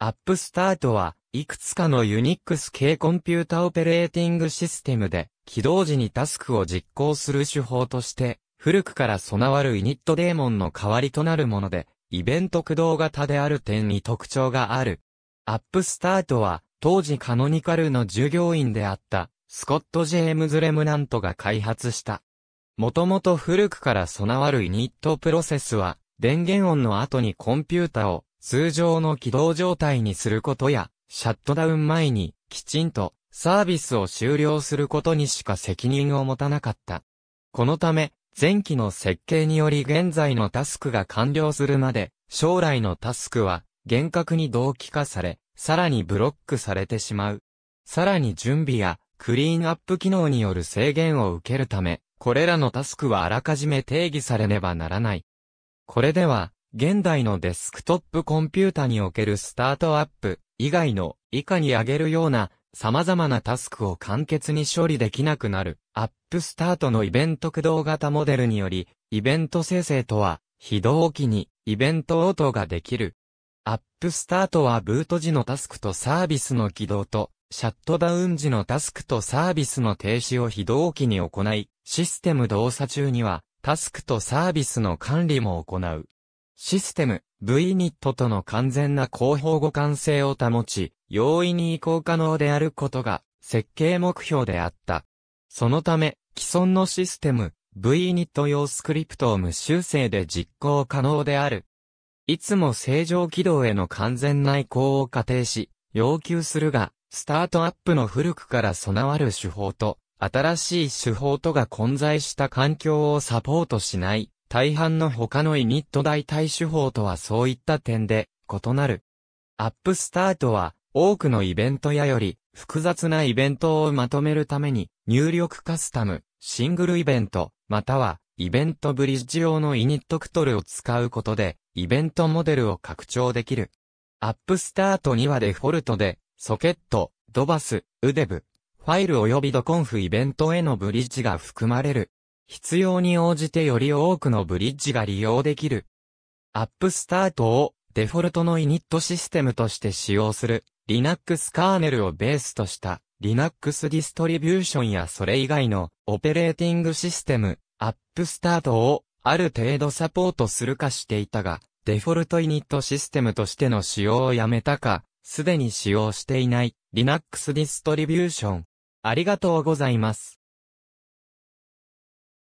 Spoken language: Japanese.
アップスタートは、いくつかのユニックス系コンピュータオペレーティングシステムで、起動時にタスクを実行する手法として、古くから備わるイニットデーモンの代わりとなるもので、イベント駆動型である点に特徴がある。アップスタートは、当時カノニカルの従業員であった、スコット・ジェームズ・レムナントが開発した。もともと古くから備わるイニットプロセスは、電源音の後にコンピュータを通常の起動状態にすることや、シャットダウン前にきちんとサービスを終了することにしか責任を持たなかった。このため、前期の設計により現在のタスクが完了するまで、将来のタスクは厳格に同期化され、さらにブロックされてしまう。さらに準備やクリーンアップ機能による制限を受けるため、これらのタスクはあらかじめ定義されねばならない。これでは、現代のデスクトップコンピュータにおけるスタートアップ以外の以下に挙げるような様々なタスクを簡潔に処理できなくなるアップスタートのイベント駆動型モデルによりイベント生成とは非同期にイベント応答ができる。アップスタートはブート時のタスクとサービスの起動とシャットダウン時のタスクとサービスの停止を非同期に行い、システム動作中にはタスクとサービスの管理も行う。システム、V ニットとの完全な広報互換性を保ち、容易に移行可能であることが、設計目標であった。そのため、既存のシステム、V ニット用スクリプトを無修正で実行可能である。いつも正常軌道への完全な移行を仮定し、要求するが、スタートアップの古くから備わる手法と、新しい手法とが混在した環境をサポートしない大半の他のイニット代替手法とはそういった点で異なる。アップスタートは多くのイベントやより複雑なイベントをまとめるために入力カスタム、シングルイベント、またはイベントブリッジ用のイニットクトルを使うことでイベントモデルを拡張できる。アップスタートにはデフォルトでソケット、ドバス、ウデブ、ファイル及びドコンフイベントへのブリッジが含まれる。必要に応じてより多くのブリッジが利用できる。アップスタートをデフォルトのイニットシステムとして使用する Linux カーネルをベースとした Linux ディストリビューションやそれ以外のオペレーティングシステムアップスタートをある程度サポートするかしていたが、デフォルトイニットシステムとしての使用をやめたか、すでに使用していない Linux ディストリビューション。ありがとうございます。